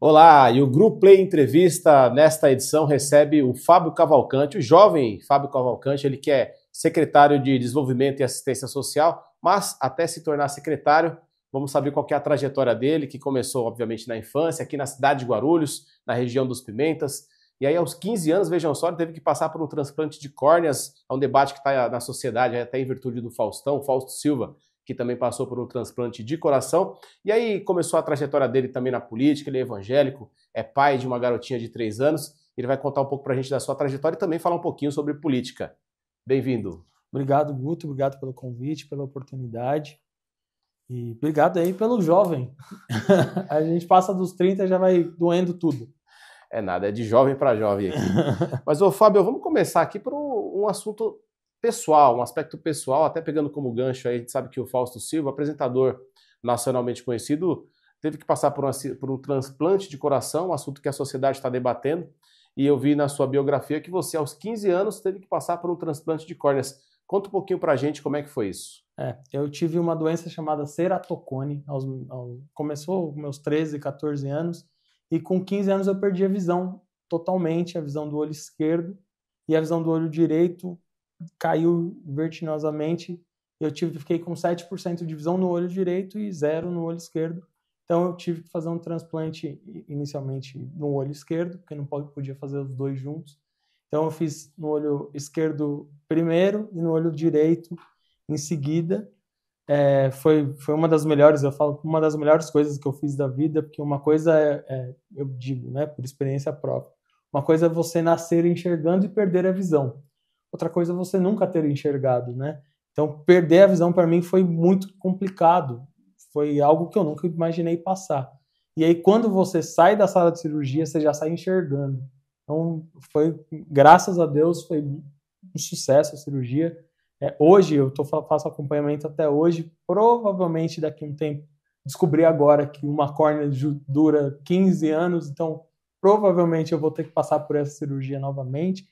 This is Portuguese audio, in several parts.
Olá, e o Grupo Play Entrevista nesta edição recebe o Fábio Cavalcante, o jovem Fábio Cavalcante, ele que é secretário de Desenvolvimento e Assistência Social, mas até se tornar secretário, vamos saber qual é a trajetória dele, que começou obviamente na infância, aqui na cidade de Guarulhos, na região dos Pimentas, e aí aos 15 anos, vejam só, ele teve que passar por um transplante de córneas, é um debate que está na sociedade, é até em virtude do Faustão, Fausto Silva, que também passou por um transplante de coração. E aí começou a trajetória dele também na política, ele é evangélico, é pai de uma garotinha de três anos. Ele vai contar um pouco para a gente da sua trajetória e também falar um pouquinho sobre política. Bem-vindo. Obrigado, Guto. Obrigado pelo convite, pela oportunidade. E obrigado aí pelo jovem. a gente passa dos 30 já vai doendo tudo. É nada, é de jovem para jovem aqui. Mas, ô Fábio, vamos começar aqui por um assunto pessoal, um aspecto pessoal, até pegando como gancho aí, a gente sabe que o Fausto Silva, apresentador nacionalmente conhecido, teve que passar por, uma, por um transplante de coração, um assunto que a sociedade está debatendo, e eu vi na sua biografia que você, aos 15 anos, teve que passar por um transplante de córneas. Conta um pouquinho pra gente como é que foi isso. É, eu tive uma doença chamada ceratocone, aos, aos, começou meus 13, 14 anos, e com 15 anos eu perdi a visão totalmente, a visão do olho esquerdo e a visão do olho direito caiu vertiginosamente. Eu tive, fiquei com 7% de visão no olho direito e zero no olho esquerdo. Então eu tive que fazer um transplante inicialmente no olho esquerdo, porque não podia fazer os dois juntos. Então eu fiz no olho esquerdo primeiro e no olho direito em seguida. É, foi, foi uma das melhores, eu falo, uma das melhores coisas que eu fiz da vida, porque uma coisa, é, é, eu digo, né, por experiência própria, uma coisa é você nascer enxergando e perder a visão outra coisa é você nunca ter enxergado, né? Então, perder a visão para mim foi muito complicado. Foi algo que eu nunca imaginei passar. E aí, quando você sai da sala de cirurgia, você já sai enxergando. Então, foi, graças a Deus, foi um sucesso a cirurgia. É, hoje, eu tô, faço acompanhamento até hoje, provavelmente daqui a um tempo. Descobri agora que uma córnea dura 15 anos, então provavelmente eu vou ter que passar por essa cirurgia novamente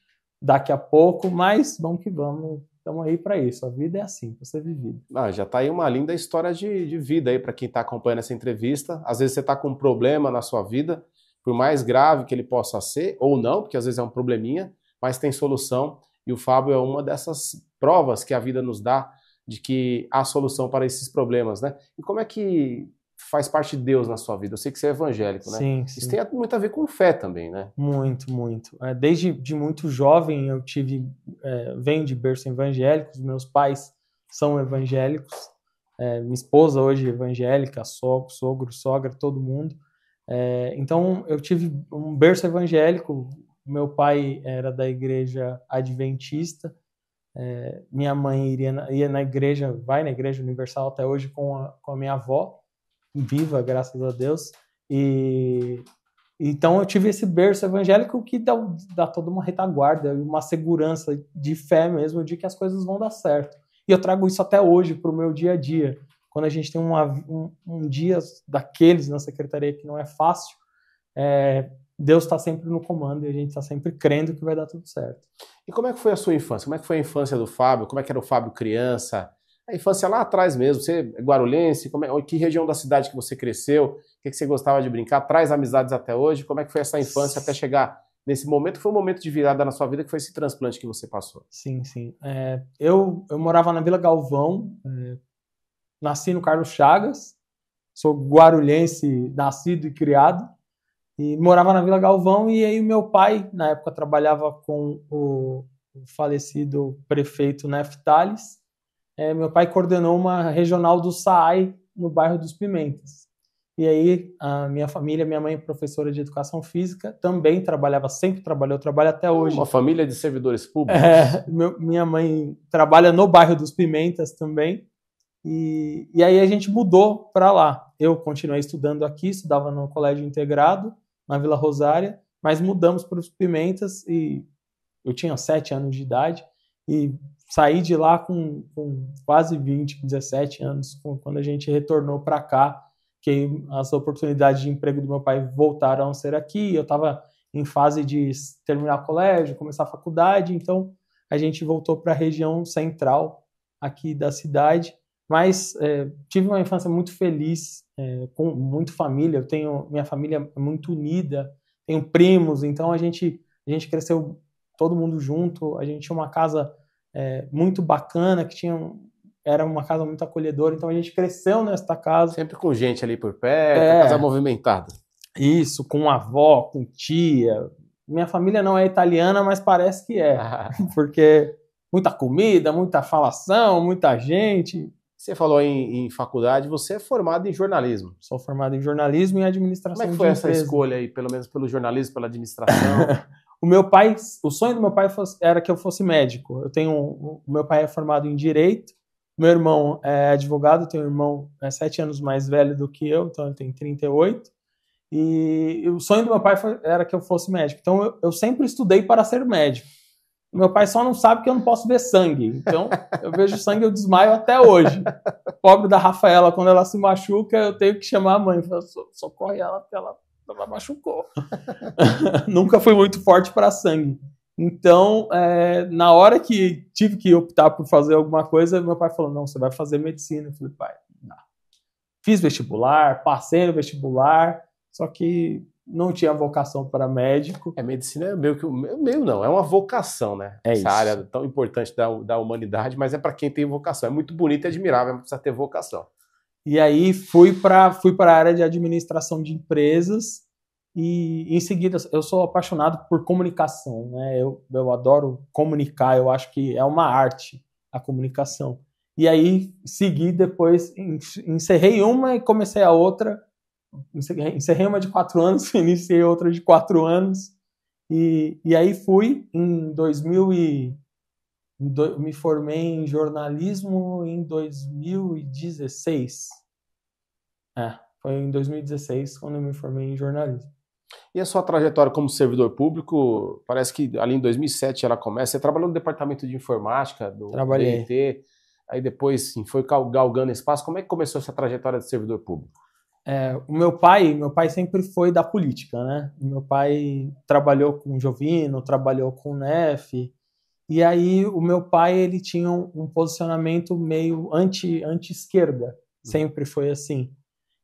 daqui a pouco, mas vamos que vamos. Estamos aí para isso. A vida é assim, você vive. Ah, já está aí uma linda história de, de vida aí para quem está acompanhando essa entrevista. Às vezes você está com um problema na sua vida, por mais grave que ele possa ser, ou não, porque às vezes é um probleminha, mas tem solução. E o Fábio é uma dessas provas que a vida nos dá de que há solução para esses problemas, né? E como é que faz parte de Deus na sua vida. Eu sei que você é evangélico, né? Sim, sim. Isso tem muito a ver com fé também, né? Muito, muito. É, desde de muito jovem eu tive, é, venho de berço evangélico, meus pais são evangélicos, é, minha esposa hoje é evangélica, sogro, sogro, sogra, todo mundo. É, então eu tive um berço evangélico, meu pai era da igreja adventista, é, minha mãe iria na, ia na igreja, vai na igreja universal até hoje com a, com a minha avó, viva, graças a Deus. E então eu tive esse berço evangélico que dá, dá toda uma retaguarda e uma segurança de fé mesmo de que as coisas vão dar certo. E eu trago isso até hoje para o meu dia a dia. Quando a gente tem uma, um, um, dia daqueles na secretaria que não é fácil, é, Deus está sempre no comando e a gente está sempre crendo que vai dar tudo certo. E como é que foi a sua infância? Como é que foi a infância do Fábio? Como é que era o Fábio criança? a infância lá atrás mesmo. Você é guarulhense? Como é, que região da cidade que você cresceu? O que, que você gostava de brincar? Traz amizades até hoje? Como é que foi essa infância até chegar nesse momento? Foi um momento de virada na sua vida que foi esse transplante que você passou? Sim, sim. É, eu, eu morava na Vila Galvão, é, nasci no Carlos Chagas, sou guarulhense, nascido e criado, e morava na Vila Galvão. E aí, o meu pai, na época, trabalhava com o falecido prefeito Neftales é, meu pai coordenou uma regional do SAAI no bairro dos Pimentas. E aí, a minha família, minha mãe é professora de educação física, também trabalhava, sempre trabalhou, trabalha até hoje. Uma família de servidores públicos. É, meu, minha mãe trabalha no bairro dos Pimentas também. E, e aí a gente mudou para lá. Eu continuei estudando aqui, estudava no colégio integrado, na Vila Rosária, mas mudamos para os Pimentas e eu tinha sete anos de idade e saí de lá com, com quase 20, 17 anos, quando a gente retornou para cá, que as oportunidades de emprego do meu pai voltaram a ser aqui. Eu estava em fase de terminar o colégio, começar a faculdade, então a gente voltou para a região central aqui da cidade. Mas é, tive uma infância muito feliz, é, com muito família. Eu tenho minha família é muito unida, tenho primos, então a gente a gente cresceu todo mundo junto. A gente tinha uma casa é, muito bacana, que tinha era uma casa muito acolhedora, então a gente cresceu nesta casa. Sempre com gente ali por perto, é, casa movimentada. Isso, com avó, com tia. Minha família não é italiana, mas parece que é, porque muita comida, muita falação, muita gente. Você falou em, em, faculdade, você é formado em jornalismo. Sou formado em jornalismo e administração. Como é que foi essa escolha aí, pelo menos pelo jornalismo, pela administração? O meu pai, o sonho do meu pai era que eu fosse médico. Eu tenho, o meu pai é formado em direito, meu irmão é advogado, tenho um irmão é sete anos mais velho do que eu, então ele tem 38. E o sonho do meu pai foi, era que eu fosse médico. Então eu, eu sempre estudei para ser médico. Meu pai só não sabe que eu não posso ver sangue. Então, eu vejo sangue, eu desmaio até hoje. Pobre da Rafaela, quando ela se machuca, eu tenho que chamar a mãe. Socorre ela, porque ela machucou. Nunca foi muito forte para sangue. Então, é, na hora que tive que optar por fazer alguma coisa, meu pai falou: não, você vai fazer medicina. Eu falei: pai, não. Fiz vestibular, passei no vestibular, só que não tinha vocação para médico. É, medicina é meio que. Meio não, é uma vocação, né? É Essa isso. área tão importante da, da humanidade, mas é para quem tem vocação. É muito bonito e admirável, mas precisa ter vocação. E aí fui para fui para a área de administração de empresas e em seguida eu sou apaixonado por comunicação, né? Eu, eu adoro comunicar, eu acho que é uma arte a comunicação. E aí segui depois encerrei uma e comecei a outra. Encerrei uma de quatro anos, iniciei outra de quatro anos. E, e aí fui em 2000 e me formei em jornalismo em 2016. É, foi em 2016 quando eu me formei em jornalismo. E a sua trajetória como servidor público, parece que ali em 2007 ela começa. Você trabalhou no departamento de informática do Trabalhei. DNT, aí depois sim, foi galgando espaço. Como é que começou essa trajetória de servidor público? É, o meu pai, meu pai sempre foi da política, né? Meu pai trabalhou com o Jovino, trabalhou com o Nef, e aí o meu pai ele tinha um, um posicionamento meio anti anti esquerda, uhum. sempre foi assim.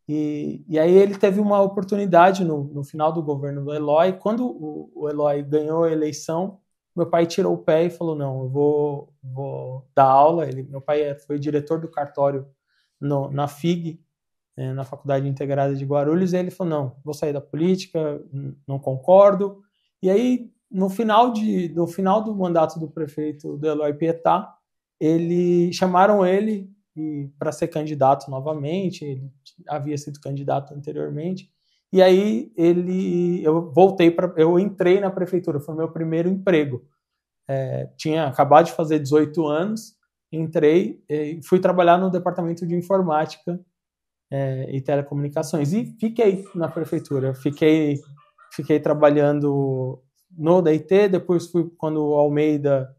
E, e aí ele teve uma oportunidade no, no final do governo do Eloy, quando o, o Eloy ganhou a eleição, meu pai tirou o pé e falou não, eu vou, vou dar aula. Ele, meu pai é, foi diretor do cartório no, na FIG, né, na Faculdade Integrada de Guarulhos, e ele falou não, vou sair da política, não concordo. E aí no final, de, no final do mandato do prefeito Deloy Pietá, ele chamaram ele hum, para ser candidato novamente. Ele havia sido candidato anteriormente. E aí ele, eu voltei para, eu entrei na prefeitura. Foi meu primeiro emprego. É, tinha acabado de fazer 18 anos, entrei e fui trabalhar no departamento de informática é, e telecomunicações e fiquei na prefeitura. Fiquei, fiquei trabalhando no DIT, depois fui quando o Almeida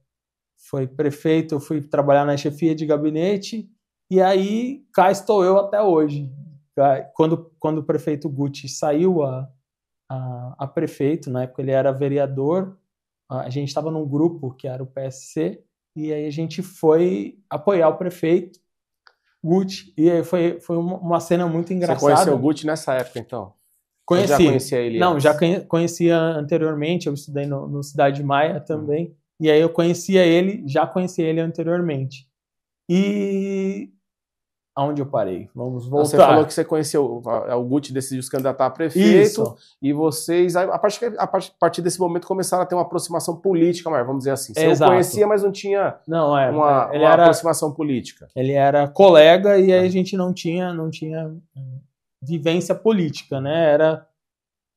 foi prefeito, eu fui trabalhar na chefia de gabinete e aí cá estou eu até hoje. Quando, quando o prefeito Guti saiu a, a, a prefeito, na época ele era vereador, a gente estava num grupo que era o PSC e aí a gente foi apoiar o prefeito Guti e aí foi, foi uma cena muito engraçada. Você conheceu o Guti nessa época então? Conheci. já conhecia ele? Não, já conhecia anteriormente, eu estudei no, no Cidade Maia hum. também, hum. e aí eu conhecia ele, já conhecia ele anteriormente. E aonde eu parei? Vamos voltar. Você falou que você conheceu, o Guti decidiu se candidatar a prefeito, Isso. e vocês, a partir, a partir desse momento, começaram a ter uma aproximação política, mas vamos dizer assim. Você Exato. conhecia, mas não tinha não, é, uma, uma era, aproximação política. Ele era colega, e aí é. a gente não tinha, não tinha vivência política, né? Era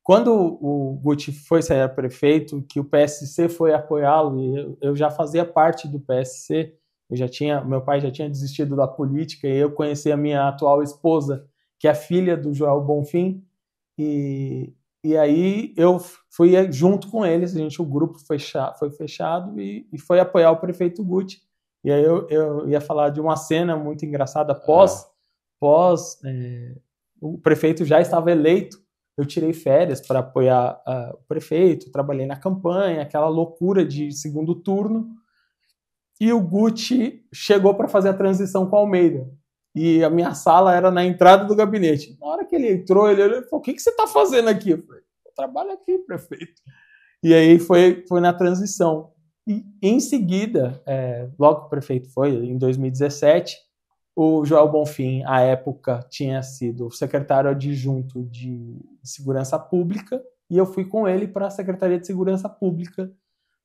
quando o Guti foi sair prefeito, que o PSC foi apoiá-lo, e eu, eu, já fazia parte do PSC, eu já tinha, meu pai já tinha desistido da política, e eu conheci a minha atual esposa, que é filha do Joel Bonfim, e, e aí eu fui junto com eles, a gente, o grupo fecha, foi fechado e, e foi apoiar o prefeito Guti. E aí eu, eu ia falar de uma cena muito engraçada pós, é. pós é, o prefeito já estava eleito, eu tirei férias para apoiar uh, o prefeito, trabalhei na campanha, aquela loucura de segundo turno. E o Gucci chegou para fazer a transição com o Almeida. E a minha sala era na entrada do gabinete. Na hora que ele entrou, ele olhou e falou: O que, que você está fazendo aqui? Eu falei: Eu trabalho aqui, prefeito. E aí foi, foi na transição. E em seguida, é, logo que o prefeito foi, em 2017, o Joel Bonfim, à época, tinha sido secretário adjunto de Segurança Pública e eu fui com ele para a Secretaria de Segurança Pública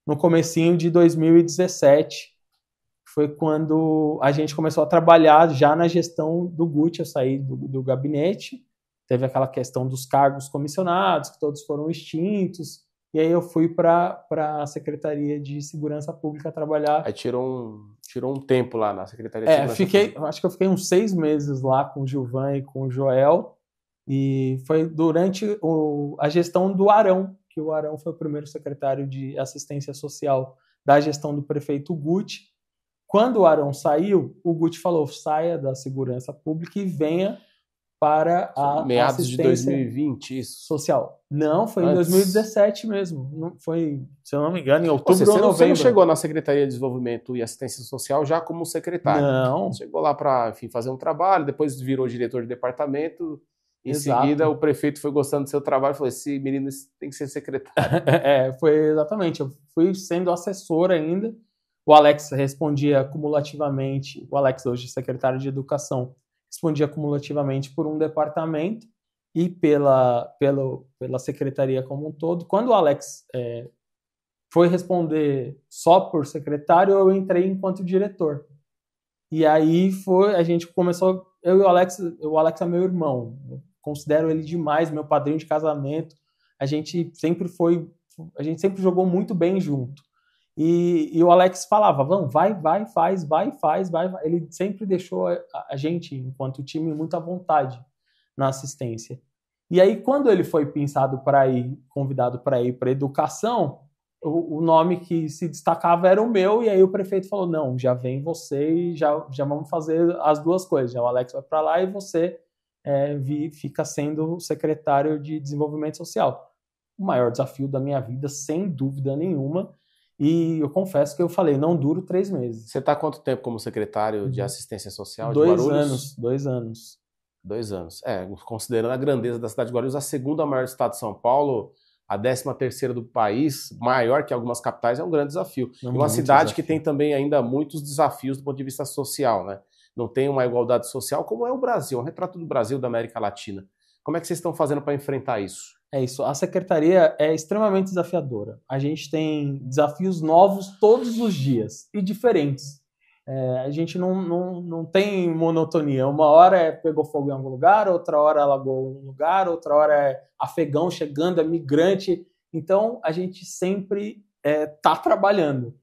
no comecinho de 2017. Foi quando a gente começou a trabalhar já na gestão do Gucci. Eu saí do, do gabinete, teve aquela questão dos cargos comissionados, que todos foram extintos. E aí eu fui para a Secretaria de Segurança Pública trabalhar. Aí tirou um, tirou um tempo lá na Secretaria de é, Segurança. Fiquei, acho que eu fiquei uns seis meses lá com o Gilvan e com o Joel, e foi durante o, a gestão do Arão, que o Arão foi o primeiro secretário de assistência social da gestão do prefeito Guti. Quando o Arão saiu, o Guti falou: saia da segurança pública e venha para a meados de 2020 isso. social. Não, foi Antes. em 2017 mesmo. Não foi, se eu não me engano, em outubro seja, ou novembro. Você não chegou na Secretaria de Desenvolvimento e Assistência Social já como secretário. Não. Chegou lá para fazer um trabalho, depois virou diretor de departamento. Em Exato. seguida, o prefeito foi gostando do seu trabalho e falou: esse menino tem que ser secretário. é, foi exatamente. Eu fui sendo assessor ainda. O Alex respondia cumulativamente, o Alex hoje secretário de Educação respondia cumulativamente por um departamento e pela, pelo, pela secretaria como um todo. Quando o Alex é, foi responder só por secretário, eu entrei enquanto diretor. E aí foi, a gente começou, eu e o Alex, o Alex é meu irmão, eu considero ele demais, meu padrinho de casamento. A gente sempre foi, a gente sempre jogou muito bem junto. E, e, o Alex falava, vamos, vai, vai, faz, vai, faz, vai. Ele sempre deixou a, a gente, enquanto time, muito à vontade na assistência. E aí, quando ele foi pensado para ir, convidado para ir para educação, o, o, nome que se destacava era o meu, e aí o prefeito falou: não, já vem você e já, já vamos fazer as duas coisas. Já o Alex vai para lá e você é, vi, fica sendo secretário de desenvolvimento social. O maior desafio da minha vida, sem dúvida nenhuma e eu confesso que eu falei, não duro três meses. Você está quanto tempo como secretário de uhum. assistência social dois de Guarulhos? anos, dois anos. Dois anos. É, considerando a grandeza da cidade de Guarulhos, a segunda maior do estado de São Paulo, a décima terceira do país, maior que algumas capitais, é um grande desafio. Não, é uma cidade desafio. que tem também ainda muitos desafios do ponto de vista social, né? Não tem uma igualdade social como é o Brasil, um retrato do Brasil, da América Latina. Como é que vocês estão fazendo para enfrentar isso? É isso. A secretaria é extremamente desafiadora. A gente tem desafios novos todos os dias e diferentes. É, a gente não, não, não tem monotonia. Uma hora é pegou fogo em algum lugar, outra hora alagou um lugar, outra hora é afegão chegando, é migrante. Então a gente sempre é, tá trabalhando.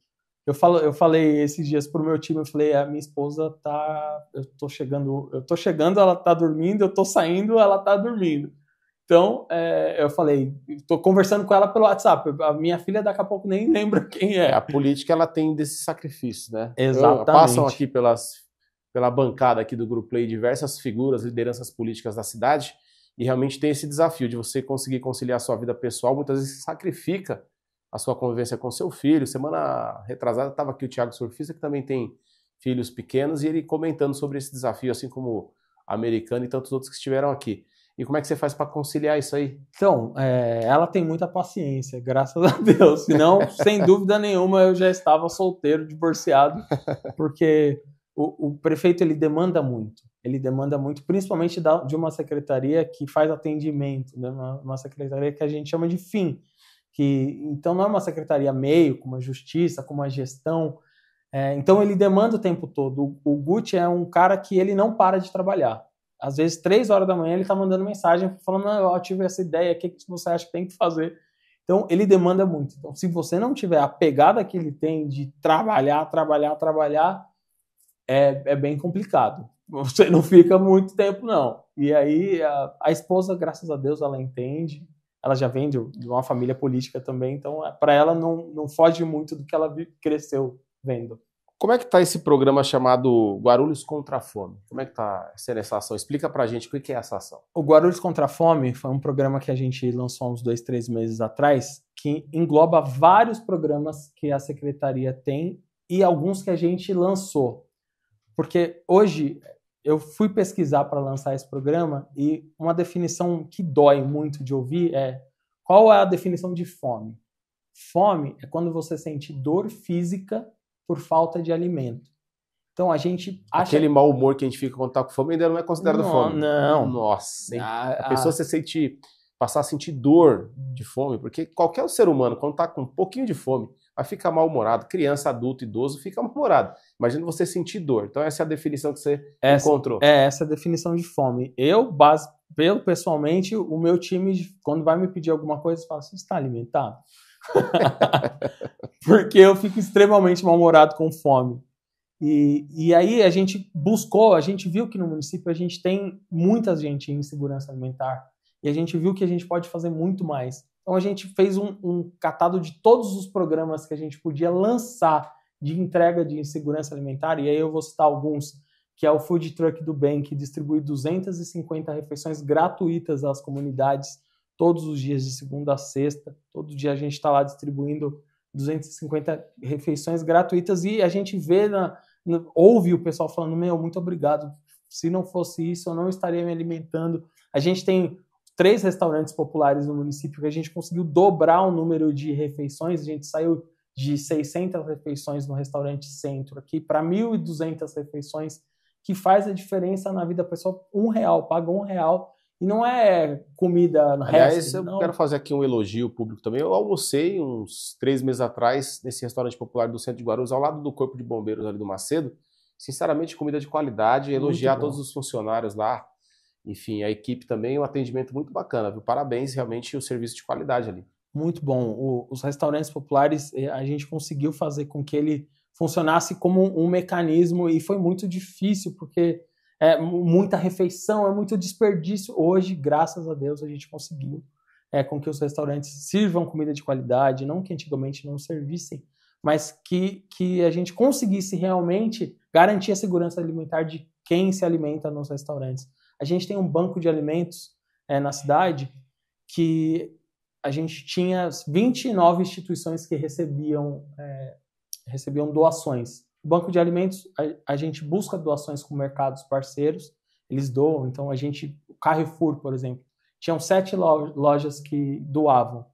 Eu, falo, eu falei esses dias para o meu time, eu falei, a minha esposa tá, eu tô chegando, eu tô chegando, ela tá dormindo, eu tô saindo, ela tá dormindo. Então, é, eu falei, estou conversando com ela pelo WhatsApp. A minha filha daqui a pouco nem lembra quem é. A política ela tem desse sacrifício, né? Exatamente. Eu, passam aqui pelas, pela bancada aqui do Grupo Play diversas figuras, lideranças políticas da cidade e realmente tem esse desafio de você conseguir conciliar a sua vida pessoal. Muitas vezes sacrifica a sua convivência com seu filho. Semana retrasada estava aqui o Thiago Surfista, que também tem filhos pequenos, e ele comentando sobre esse desafio, assim como o americano e tantos outros que estiveram aqui. E como é que você faz para conciliar isso aí? Então, é, ela tem muita paciência, graças a Deus. Senão, sem dúvida nenhuma, eu já estava solteiro, divorciado, porque o, o prefeito ele demanda muito. Ele demanda muito, principalmente da, de uma secretaria que faz atendimento, né? uma, uma secretaria que a gente chama de fim. Que, então, não é uma secretaria meio, como a justiça, como a gestão. É, então, ele demanda o tempo todo. O, o Gucci é um cara que ele não para de trabalhar às vezes, três horas da manhã, ele está mandando mensagem falando: ah, eu tive essa ideia, o que, que você acha que tem que fazer? Então, ele demanda muito. Então, se você não tiver a pegada que ele tem de trabalhar, trabalhar, trabalhar, é, é bem complicado. Você não fica muito tempo, não. E aí, a, a esposa, graças a Deus, ela entende. Ela já vem de, de uma família política também, então, é, para ela, não, não foge muito do que ela cresceu vendo. Como é que está esse programa chamado Guarulhos contra a Fome? Como é que está sendo essa ação? Explica para a gente o que é essa ação. O Guarulhos contra a Fome foi um programa que a gente lançou há uns dois, três meses atrás, que engloba vários programas que a secretaria tem e alguns que a gente lançou. Porque hoje eu fui pesquisar para lançar esse programa e uma definição que dói muito de ouvir é qual é a definição de fome? Fome é quando você sente dor física por falta de alimento. Então a gente acha. Aquele mau humor que a gente fica quando está com fome ainda não é considerado não, fome. Não. Nossa. A, ah, a, pessoa ah. se sente. passar a sentir dor de fome, porque qualquer ser humano, quando está com um pouquinho de fome, vai ficar mal-humorado. Criança, adulto, idoso, fica mal-humorado. Imagina você sentir dor. Então, essa é a definição que você essa, encontrou. É, essa é a definição de fome. Eu, base, pelo pessoalmente, o meu time, quando vai me pedir alguma coisa, fala: assim: está alimentado? porque eu fico extremamente mal-humorado com fome. E, e aí a gente buscou, a gente viu que no município a gente tem muita gente em segurança alimentar. E a gente viu que a gente pode fazer muito mais. Então a gente fez um, um catado de todos os programas que a gente podia lançar de entrega de insegurança alimentar. E aí eu vou citar alguns, que é o Food Truck do Bem, que distribui 250 refeições gratuitas às comunidades todos os dias, de segunda a sexta. Todo dia a gente está lá distribuindo 250 refeições gratuitas e a gente vê, na, ouve o pessoal falando: Meu, muito obrigado. Se não fosse isso, eu não estaria me alimentando. A gente tem três restaurantes populares no município que a gente conseguiu dobrar o número de refeições. A gente saiu de 600 refeições no restaurante centro aqui para 1.200 refeições, que faz a diferença na vida pessoal. Um real, paga um real e não é comida no resto, eu não. quero fazer aqui um elogio público também. Eu almocei uns três meses atrás nesse restaurante popular do centro de Guarulhos, ao lado do Corpo de Bombeiros ali do Macedo. Sinceramente, comida de qualidade, elogiar todos os funcionários lá. Enfim, a equipe também, um atendimento muito bacana, viu? Parabéns, realmente, o serviço de qualidade ali. Muito bom. O, os restaurantes populares, eh, a gente conseguiu fazer com que ele funcionasse como um, um mecanismo e foi muito difícil, porque é muita refeição, é muito desperdício. Hoje, graças a Deus, a gente conseguiu é, com que os restaurantes sirvam comida de qualidade, não que antigamente não servissem, mas que, que a gente conseguisse realmente garantir a segurança alimentar de quem se alimenta nos restaurantes. A gente tem um banco de alimentos é, na cidade que a gente tinha 29 instituições que recebiam, é, recebiam doações. O banco de alimentos, a, a gente busca doações com mercados parceiros, eles doam. Então, a gente, o Carrefour, por exemplo, tinham sete lojas que doavam.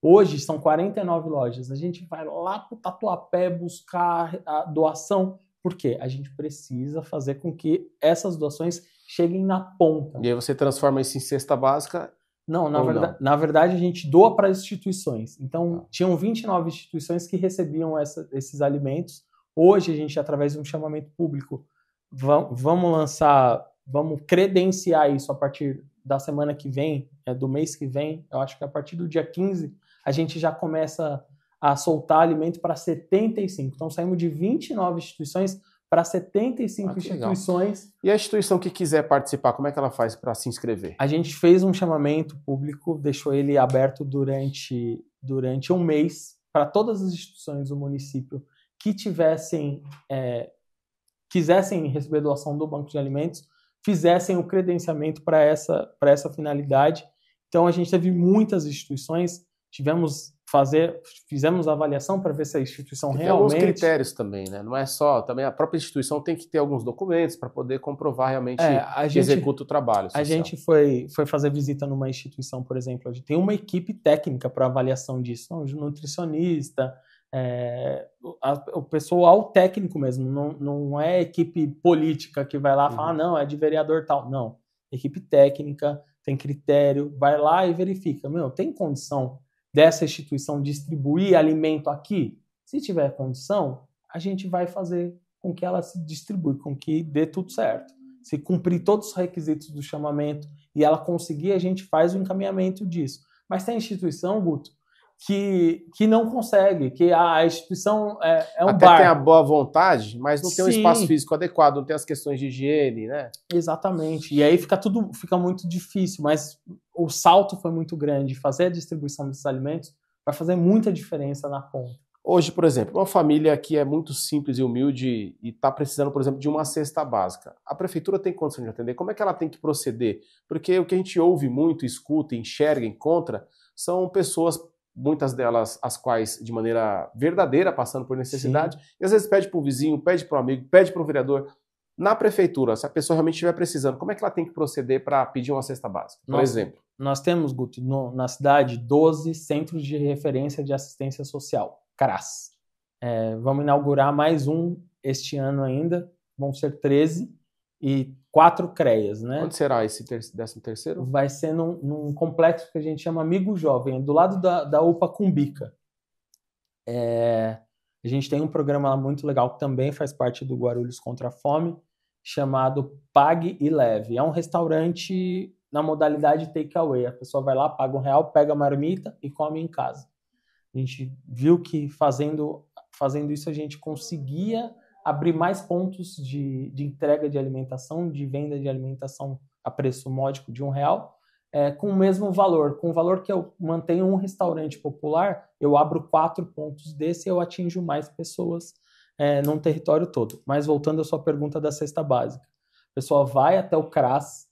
Hoje são 49 lojas. A gente vai lá para o Tatuapé buscar a doação, porque a gente precisa fazer com que essas doações cheguem na ponta. E aí você transforma isso em cesta básica? Não, na, verdade, não? na verdade a gente doa para instituições. Então, ah. tinham 29 instituições que recebiam essa, esses alimentos Hoje a gente, através de um chamamento público, vamos lançar, vamos credenciar isso a partir da semana que vem, é, do mês que vem. Eu acho que a partir do dia 15 a gente já começa a soltar alimento para 75. Então saímos de 29 instituições para 75 ah, instituições. Legal. E a instituição que quiser participar, como é que ela faz para se inscrever? A gente fez um chamamento público, deixou ele aberto durante, durante um mês para todas as instituições do município que tivessem é, quisessem receber doação do banco de alimentos fizessem o credenciamento para essa para essa finalidade. Então a gente teve muitas instituições, tivemos fazer, fizemos avaliação para ver se a instituição tem realmente tem alguns critérios também, né? Não é só, também a própria instituição tem que ter alguns documentos para poder comprovar realmente é, a gente, que executa o trabalho. Social. A gente foi foi fazer visita numa instituição, por exemplo, a gente tem uma equipe técnica para avaliação disso, um nutricionista, é, a, o pessoal técnico mesmo, não, não é equipe política que vai lá uhum. falar, ah, não, é de vereador tal. Não. Equipe técnica, tem critério, vai lá e verifica. Meu, tem condição dessa instituição distribuir alimento aqui? Se tiver condição, a gente vai fazer com que ela se distribui, com que dê tudo certo. Se cumprir todos os requisitos do chamamento e ela conseguir, a gente faz o encaminhamento disso. Mas tem instituição, Guto, que, que não consegue, que a, a instituição é, é um Até bar. tem a boa vontade, mas não tem um espaço físico adequado, não tem as questões de higiene, né? Exatamente. E aí fica tudo, fica muito difícil, mas o salto foi muito grande. Fazer a distribuição desses alimentos vai fazer muita diferença na conta. Hoje, por exemplo, uma família que é muito simples e humilde e está precisando, por exemplo, de uma cesta básica. A prefeitura tem condição de atender? Como é que ela tem que proceder? Porque o que a gente ouve muito, escuta, enxerga, encontra, são pessoas muitas delas as quais de maneira verdadeira, passando por necessidade, Sim. e às vezes pede para o vizinho, pede para o amigo, pede para o vereador. Na prefeitura, se a pessoa realmente estiver precisando, como é que ela tem que proceder para pedir uma cesta básica, por nós, exemplo? Nós temos, Guto, no, na cidade, 12 centros de referência de assistência social, CRAS. É, vamos inaugurar mais um este ano ainda, vão ser 13 e quatro CREAs, né? Onde será esse ter décimo terceiro? Vai ser num, num, complexo que a gente chama Amigo Jovem, do lado da, da UPA Cumbica. É, a gente tem um programa lá muito legal que também faz parte do Guarulhos Contra a Fome, chamado Pague e Leve. É um restaurante na modalidade takeaway. A pessoa vai lá, paga um real, pega a marmita e come em casa. A gente viu que fazendo, fazendo isso a gente conseguia abrir mais pontos de, de entrega de alimentação, de venda de alimentação a preço módico de um real, é, com o mesmo valor. Com o valor que eu mantenho um restaurante popular, eu abro quatro pontos desse e eu atinjo mais pessoas é, num território todo. Mas voltando à sua pergunta da cesta básica, a pessoa vai até o CRAS,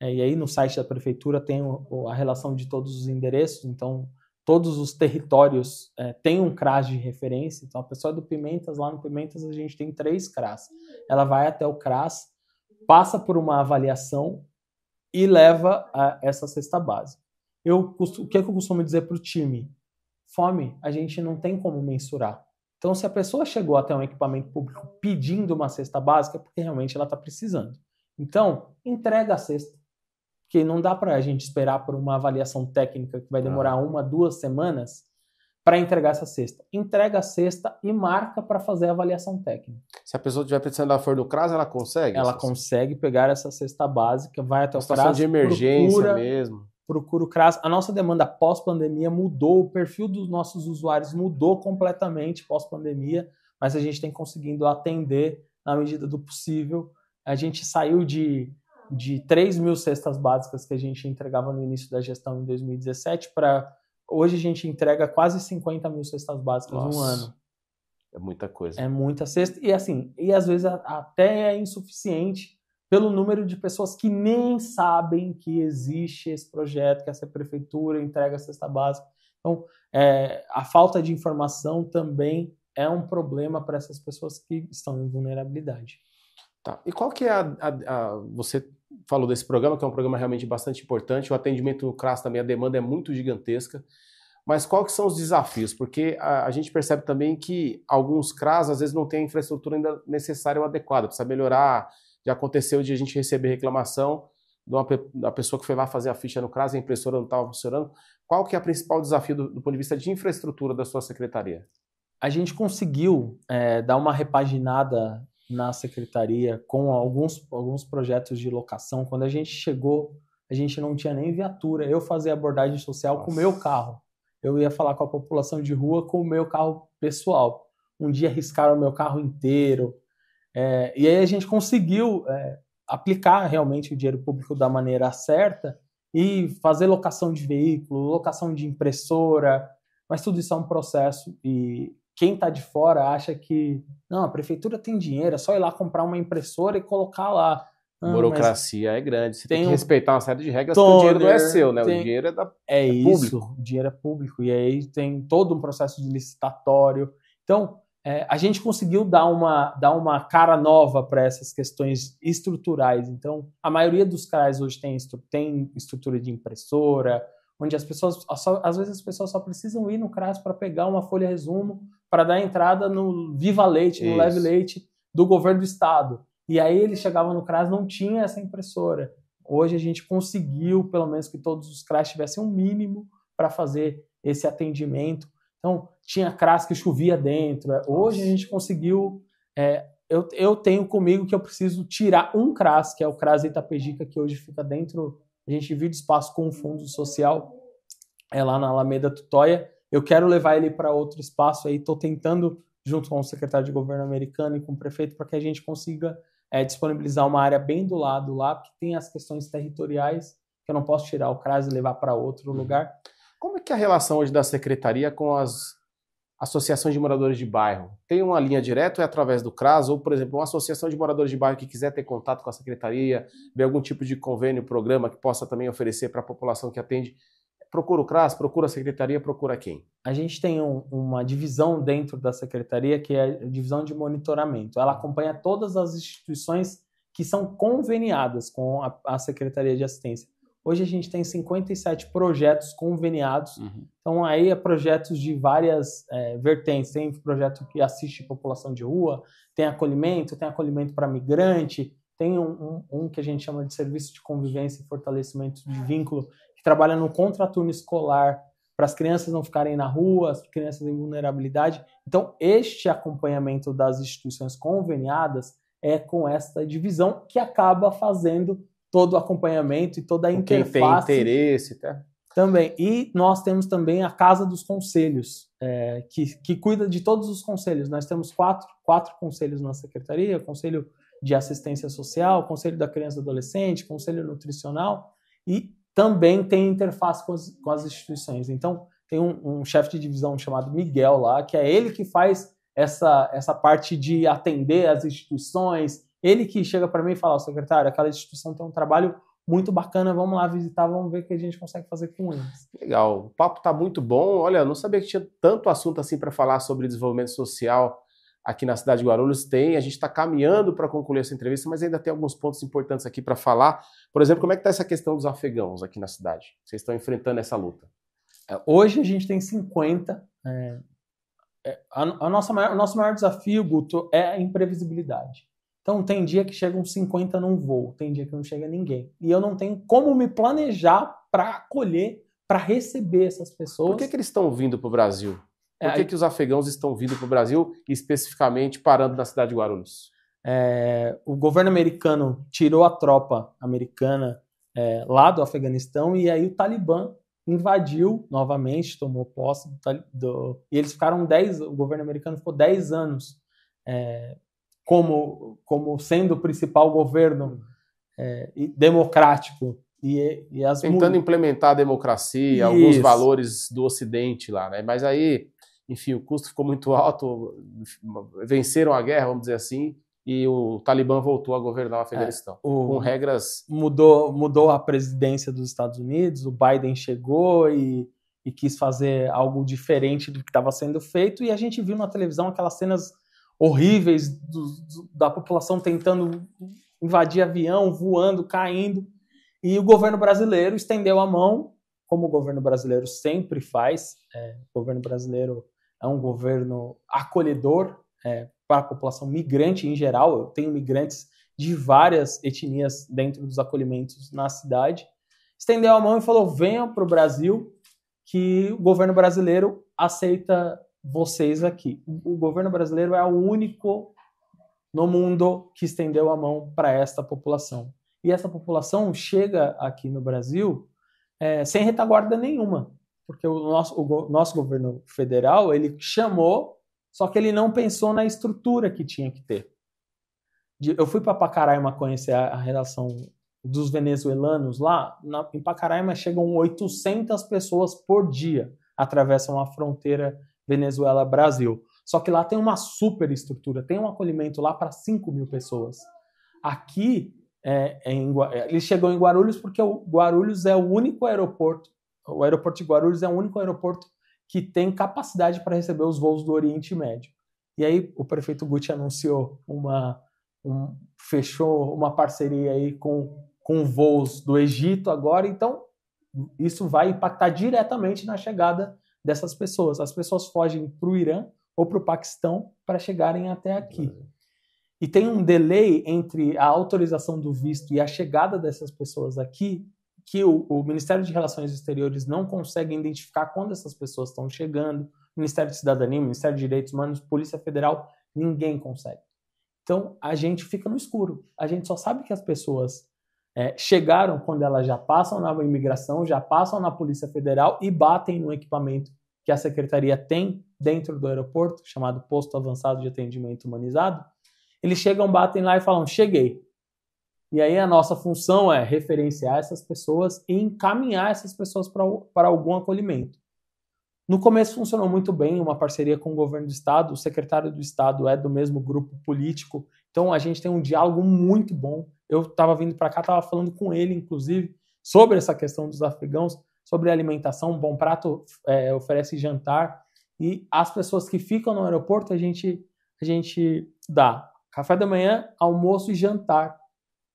é, e aí no site da prefeitura tem o, a relação de todos os endereços, então todos os territórios é, têm um CRAS de referência. Então, a pessoa do Pimentas, lá no Pimentas, a gente tem três CRAS. Ela vai até o CRAS, passa por uma avaliação e leva a essa cesta básica. Eu, o que, é que eu costumo dizer para o time? Fome, a gente não tem como mensurar. Então, se a pessoa chegou até um equipamento público pedindo uma cesta básica, é porque realmente ela está precisando. Então, entrega a cesta que não dá para a gente esperar por uma avaliação técnica que vai demorar ah. uma, duas semanas para entregar essa cesta. Entrega a cesta e marca para fazer a avaliação técnica. Se a pessoa estiver precisando da força do cras ela consegue? Ela consegue pegar essa cesta básica, vai até o cras de emergência procura, mesmo. Procura o CRAS. A nossa demanda pós-pandemia mudou, o perfil dos nossos usuários mudou completamente pós-pandemia, mas a gente tem conseguido atender na medida do possível. A gente saiu de de 3 mil cestas básicas que a gente entregava no início da gestão em 2017 para hoje a gente entrega quase 50 mil cestas básicas Nossa, no ano. É muita coisa. É muita cesta. E assim, e às vezes até é insuficiente pelo número de pessoas que nem sabem que existe esse projeto, que essa prefeitura entrega a cesta básica. Então, é, a falta de informação também é um problema para essas pessoas que estão em vulnerabilidade. Tá. E qual que é a, a, a, você falou desse programa, que é um programa realmente bastante importante. O atendimento no CRAS também, a demanda é muito gigantesca. Mas quais que são os desafios? Porque a, a, gente percebe também que alguns CRAS, às vezes, não têm a infraestrutura ainda necessária ou adequada. Precisa melhorar. Já aconteceu de a gente receber reclamação de uma, da pessoa que foi lá fazer a ficha no CRAS, a impressora não estava funcionando. Qual que é o principal desafio do, do, ponto de vista de infraestrutura da sua secretaria? A gente conseguiu é, dar uma repaginada na secretaria com alguns, alguns projetos de locação. Quando a gente chegou, a gente não tinha nem viatura. Eu fazia abordagem social Nossa. com o meu carro. Eu ia falar com a população de rua com o meu carro pessoal. Um dia arriscaram o meu carro inteiro. É, e aí a gente conseguiu é, aplicar realmente o dinheiro público da maneira certa e fazer locação de veículo, locação de impressora, mas tudo isso é um processo e quem está de fora acha que não, a prefeitura tem dinheiro, é só ir lá comprar uma impressora e colocar lá. Ah, burocracia é grande, você tem, tem que respeitar uma série de regras, toner, o dinheiro não é seu, né? Tem... O dinheiro é da é, é isso, público. o dinheiro é público e aí tem todo um processo de licitatório. Então, é, a gente conseguiu dar uma, dar uma cara nova para essas questões estruturais. Então, a maioria dos CRAs hoje tem, estru tem estrutura de impressora, onde as pessoas, só, às vezes as pessoas só precisam ir no CRAS para pegar uma folha resumo, para dar entrada no Viva Leite, no Leve Leite do governo do estado. E aí ele chegava no CRAS, não tinha essa impressora. Hoje a gente conseguiu, pelo menos, que todos os CRAS tivessem um mínimo para fazer esse atendimento. Então, tinha CRAS que chovia dentro. É, hoje a gente conseguiu. É, eu, eu tenho comigo que eu preciso tirar um CRAS, que é o CRAS Itapejica, que hoje fica dentro. A gente divide espaço com o fundo social, é lá na Alameda Tutóia eu quero levar ele para outro espaço aí, estou tentando junto com o secretário de governo americano e com o prefeito para que a gente consiga é, disponibilizar uma área bem do lado lá, que tem as questões territoriais que eu não posso tirar o CRAS e levar para outro uhum. lugar. Como é que é a relação hoje da secretaria com as associações de moradores de bairro? Tem uma linha direta ou é através do CRAS? Ou, por exemplo, uma associação de moradores de bairro que quiser ter contato com a secretaria, ver algum tipo de convênio, programa que possa também oferecer para a população que atende, procura o CRAS, procura a secretaria, procura quem? A gente tem um, uma divisão dentro da secretaria que é a divisão de monitoramento. Ela acompanha todas as instituições que são conveniadas com a, a secretaria de assistência. Hoje a gente tem 57 projetos conveniados. Uhum. Então, aí é projetos de várias é, vertentes. Tem projeto que assiste população de rua, tem acolhimento, tem acolhimento para migrante, tem um, um, um que a gente chama de serviço de convivência e fortalecimento de uhum. vínculo, que trabalha no contraturno escolar, para as crianças não ficarem na rua, as crianças em vulnerabilidade. Então, este acompanhamento das instituições conveniadas é com esta divisão que acaba fazendo todo o acompanhamento e toda a interface. Quem tem interesse, tá? Também. E nós temos também a Casa dos Conselhos, é, que, que cuida de todos os conselhos. Nós temos quatro, quatro conselhos na secretaria: Conselho de assistência social, conselho da criança e adolescente, conselho nutricional e também tem interface com as, com as instituições. Então, tem um, um chefe de divisão chamado Miguel lá, que é ele que faz essa, essa parte de atender as instituições. Ele que chega para mim e fala: secretário, aquela instituição tem um trabalho muito bacana, vamos lá visitar, vamos ver o que a gente consegue fazer com eles. Legal, o papo está muito bom. Olha, eu não sabia que tinha tanto assunto assim para falar sobre desenvolvimento social aqui na cidade de Guarulhos tem. A gente está caminhando para concluir essa entrevista, mas ainda tem alguns pontos importantes aqui para falar. Por exemplo, como é que está essa questão dos afegãos aqui na cidade? Vocês estão enfrentando essa luta? É, hoje a gente tem 50. É, é, a, a nossa maior, o nosso maior desafio, Guto, é a imprevisibilidade. Então tem dia que chegam 50 num voo, tem dia que não chega ninguém. E eu não tenho como me planejar para acolher, para receber essas pessoas. Por que, que eles estão vindo para o Brasil? Por é, que, que os afegãos estão vindo para o Brasil, especificamente parando na cidade de Guarulhos? É, o governo americano tirou a tropa americana é, lá do Afeganistão e aí o Talibã invadiu novamente, tomou posse do, do e eles ficaram 10, o governo americano ficou 10 anos é, como, como sendo o principal governo é, democrático. E, e Tentando implementar a democracia, Isso. alguns valores do Ocidente lá, né? Mas aí enfim, o custo ficou muito alto, venceram a guerra, vamos dizer assim, e o Talibã voltou a governar o é, Afeganistão, é, o, com regras... Mudou, mudou a presidência dos Estados Unidos, o Biden chegou e, e quis fazer algo diferente do que estava sendo feito, e a gente viu na televisão aquelas cenas horríveis do, do, da população tentando invadir avião, voando, caindo, e o governo brasileiro estendeu a mão, como o governo brasileiro sempre faz, é, o governo brasileiro é um governo acolhedor é, para a população migrante em geral. Eu tenho migrantes de várias etnias dentro dos acolhimentos na cidade. Estendeu a mão e falou: venham para o Brasil, que o governo brasileiro aceita vocês aqui. O governo brasileiro é o único no mundo que estendeu a mão para esta população. E essa população chega aqui no Brasil é, sem retaguarda nenhuma porque o nosso, o nosso governo federal ele chamou, só que ele não pensou na estrutura que tinha que ter. Eu fui para Pacaraima conhecer a, a relação dos venezuelanos lá. Na, em Pacaraima chegam 800 pessoas por dia, atravessam a fronteira Venezuela-Brasil. Só que lá tem uma super estrutura, tem um acolhimento lá para 5 mil pessoas. Aqui, é, é em, ele chegou em Guarulhos porque o Guarulhos é o único aeroporto o aeroporto de Guarulhos é o único aeroporto que tem capacidade para receber os voos do Oriente Médio. E aí o prefeito Guti anunciou uma um, fechou uma parceria aí com com voos do Egito agora, então isso vai impactar diretamente na chegada dessas pessoas. As pessoas fogem para o Irã ou para o Paquistão para chegarem até aqui. E tem um delay entre a autorização do visto e a chegada dessas pessoas aqui que o, o, Ministério de Relações Exteriores não consegue identificar quando essas pessoas estão chegando, Ministério de Cidadania, Ministério de Direitos Humanos, Polícia Federal, ninguém consegue. Então a gente fica no escuro, a gente só sabe que as pessoas é, chegaram quando elas já passam na imigração, já passam na Polícia Federal e batem no equipamento que a secretaria tem dentro do aeroporto, chamado Posto Avançado de Atendimento Humanizado. Eles chegam, batem lá e falam: Cheguei. E aí a nossa função é referenciar essas pessoas e encaminhar essas pessoas para algum acolhimento. No começo funcionou muito bem, uma parceria com o governo do estado, o secretário do estado é do mesmo grupo político, então a gente tem um diálogo muito bom. Eu estava vindo para cá, estava falando com ele, inclusive, sobre essa questão dos afegãos, sobre alimentação. Bom Prato é, oferece jantar e as pessoas que ficam no aeroporto a gente a gente dá café da manhã, almoço e jantar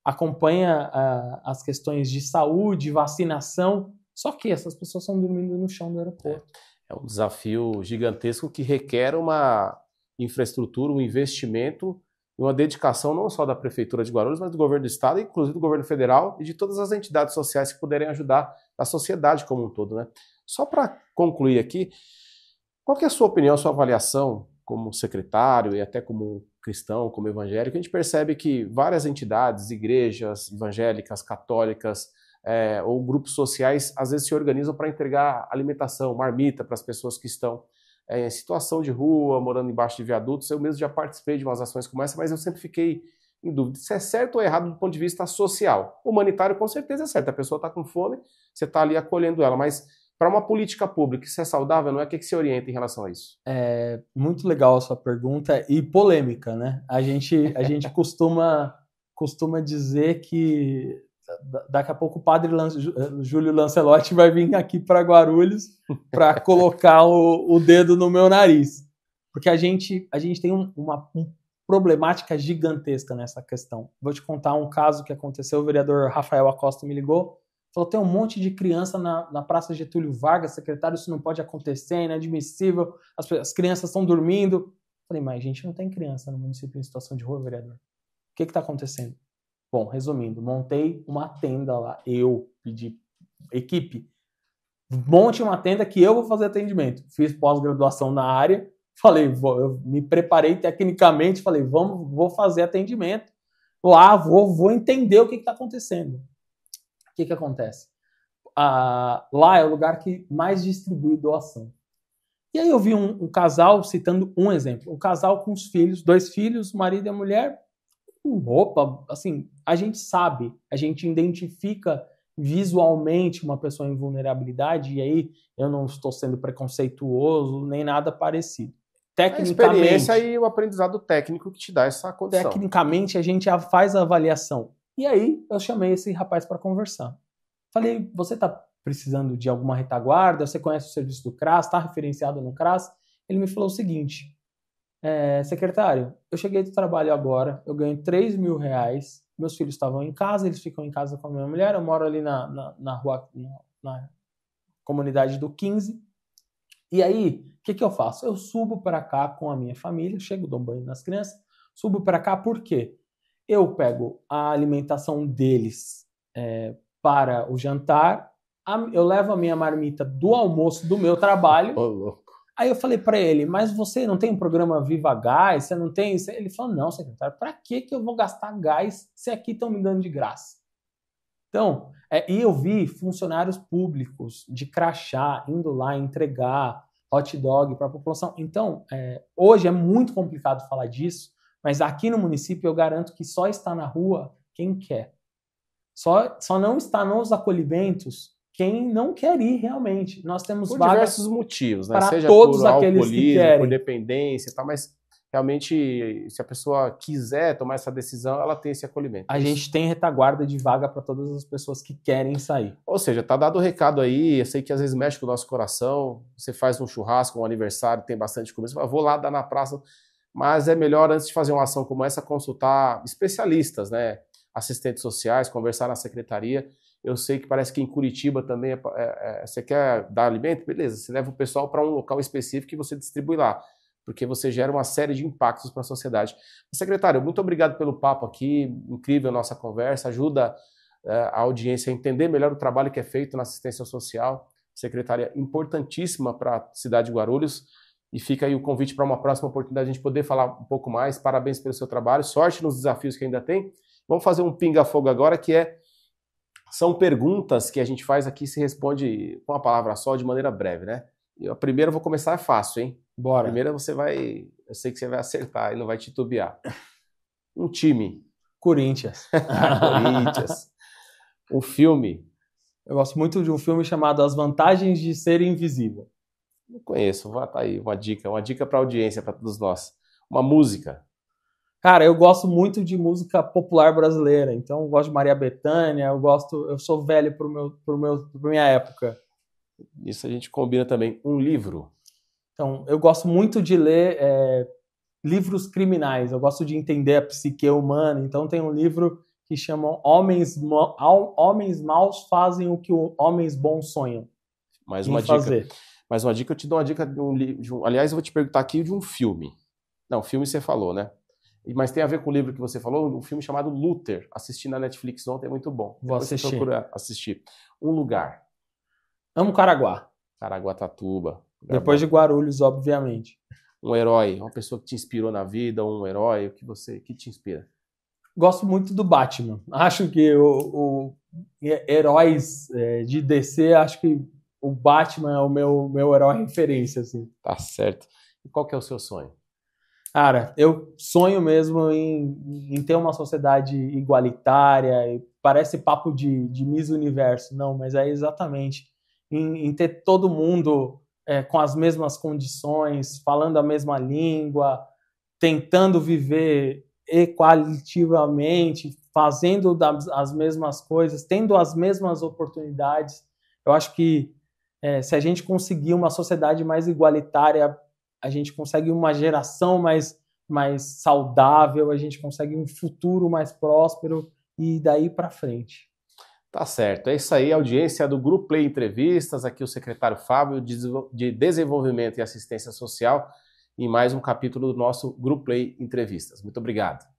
acompanha uh, as questões de saúde, vacinação, só que essas pessoas estão dormindo no chão do aeroporto. É, é, um desafio gigantesco que requer uma infraestrutura, um investimento e uma dedicação não só da Prefeitura de Guarulhos, mas do governo do Estado, inclusive do governo federal e de todas as entidades sociais que puderem ajudar a sociedade como um todo. Né? Só para concluir aqui, qual é a sua opinião, a sua avaliação como secretário e até como cristão, como evangélico, a gente percebe que várias entidades, igrejas evangélicas, católicas, é, ou grupos sociais, às vezes se organizam para entregar alimentação, marmita para as pessoas que estão é, em situação de rua, morando embaixo de viadutos. Eu mesmo já participei de umas ações como essa, mas eu sempre fiquei em dúvida se é certo ou errado do ponto de vista social. Humanitário, com certeza é certo. A pessoa está com fome, você está ali acolhendo ela, mas para uma política pública, isso é saudável, não é? O que, que se orienta em relação a isso? É muito legal a sua pergunta e polêmica, né? A gente, a gente costuma, costuma dizer que daqui a pouco o padre eh, Júlio Lancelotti vai vir aqui para Guarulhos para colocar o, o, dedo no meu nariz. Porque a gente, a gente tem um, uma um problemática gigantesca nessa questão. Vou te contar um caso que aconteceu, o vereador Rafael Acosta me ligou Falou, tem um monte de criança na, na Praça Getúlio Vargas, secretário, isso não pode acontecer, é inadmissível, as, as crianças estão dormindo. Falei, mas a gente não tem criança no município em situação de rua, vereador. O que está acontecendo? Bom, resumindo, montei uma tenda lá, eu pedi, equipe, monte uma tenda que eu vou fazer atendimento. Fiz pós-graduação na área, falei, vou, eu me preparei tecnicamente, falei, vamos, vou fazer atendimento lá, vou, vou entender o que está acontecendo que, que acontece? Ah, lá é o lugar que mais distribui doação. E aí eu vi um, um, casal, citando um exemplo, um casal com os filhos, dois filhos, marido e a mulher, com roupa, assim, a gente sabe, a gente identifica visualmente uma pessoa em vulnerabilidade, e aí eu não estou sendo preconceituoso, nem nada parecido. Tecnicamente... A experiência e o aprendizado técnico que te dá essa condição. Tecnicamente, a gente faz a avaliação. E aí eu chamei esse rapaz para conversar. Falei, você está precisando de alguma retaguarda? Você conhece o serviço do CRAS? Está referenciado no CRAS? Ele me falou o seguinte, é, secretário, eu cheguei do trabalho agora, eu ganho 3 mil reais, meus filhos estavam em casa, eles ficam em casa com a minha mulher, eu moro ali na, na, na rua, na, na, comunidade do 15. E aí, o que, que eu faço? Eu subo para cá com a minha família, chego, dou um banho nas crianças, subo para cá por quê? eu pego a alimentação deles é, para o jantar, a, eu levo a minha marmita do almoço do meu trabalho. Oh, aí eu falei para ele, mas você não tem um programa Viva Gás? Você não tem? Ele falou, não, secretário, para que que eu vou gastar gás se aqui estão me dando de graça? Então, é, e eu vi funcionários públicos de crachá indo lá entregar hot dog para a população. Então, é, hoje é muito complicado falar disso, mas aqui no município eu garanto que só está na rua quem quer. Só, só não está nos acolhimentos quem não quer ir realmente. Nós temos por diversos motivos, né? Para Seja todos por aqueles que querem. por dependência, tá? Mas realmente, se a pessoa quiser tomar essa decisão, ela tem esse acolhimento. A gente tem retaguarda de vaga para todas as pessoas que querem sair. Ou seja, tá dado o recado aí. Eu sei que às vezes mexe com o nosso coração. Você faz um churrasco, um aniversário, tem bastante comida. vou lá dar na praça mas é melhor, antes de fazer uma ação como essa, consultar especialistas, né? assistentes sociais, conversar na secretaria. Eu sei que parece que em Curitiba também é, é, é, você quer dar alimento, beleza, você leva o pessoal para um local específico e você distribui lá, porque você gera uma série de impactos para a sociedade. Secretário, muito obrigado pelo papo aqui, incrível a nossa conversa, ajuda é, a audiência a entender melhor o trabalho que é feito na assistência social, secretaria importantíssima para a cidade de Guarulhos. E fica aí o convite para uma próxima oportunidade a gente poder falar um pouco mais. Parabéns pelo seu trabalho, sorte nos desafios que ainda tem. Vamos fazer um pinga-fogo agora, que é são perguntas que a gente faz aqui se responde com uma palavra só, de maneira breve, né? Eu, a primeira eu vou começar é fácil, hein? Bora. A primeira você vai, eu sei que você vai acertar e não vai titubear. Um time. Corinthians. Corinthians. Um filme. Eu gosto muito de um filme chamado As Vantagens de Ser Invisível. Não conheço, vá, tá aí, uma dica, uma dica para audiência, para todos nós. Uma música. Cara, eu gosto muito de música popular brasileira, então eu gosto de Maria Bethânia, eu gosto, eu sou velho pro meu, pro meu, pra minha época. Isso a gente combina também. Um livro. Então, eu gosto muito de ler é, livros criminais, eu gosto de entender a psique humana, então tem um livro que chamam Homens, Homens Maus Fazem o que Homens Bons Sonham. Mais uma dica. Fazer. Mas uma dica, eu te dou uma dica de um livro. Um, aliás, eu vou te perguntar aqui de um filme. Não, filme você falou, né? Mas tem a ver com o livro que você falou, um filme chamado Luther. Assisti na Netflix ontem, é muito bom. Vou Depois assistir. Procura assistir. Um lugar. Amo Caraguá. Caraguatatuba. Depois de Guarulhos, obviamente. Um herói, uma pessoa que te inspirou na vida, um herói, o que você, que te inspira? Gosto muito do Batman. Acho que o, o é, heróis é, de DC, acho que o Batman é o meu, meu herói referência, assim. Tá certo. E qual que é o seu sonho? Cara, eu sonho mesmo em, em ter uma sociedade igualitária, parece papo de, de Miss Universo, não, mas é exatamente em, em ter todo mundo é, com as mesmas condições, falando a mesma língua, tentando viver equitativamente, fazendo das, as mesmas coisas, tendo as mesmas oportunidades. Eu acho que é, se a gente conseguir uma sociedade mais igualitária, a gente consegue uma geração mais, mais saudável, a gente consegue um futuro mais próspero e daí para frente. Tá certo. É isso aí, audiência do Grupo Play Entrevistas. Aqui o secretário Fábio de Desenvolvimento e Assistência Social em mais um capítulo do nosso Grupo Play Entrevistas. Muito obrigado.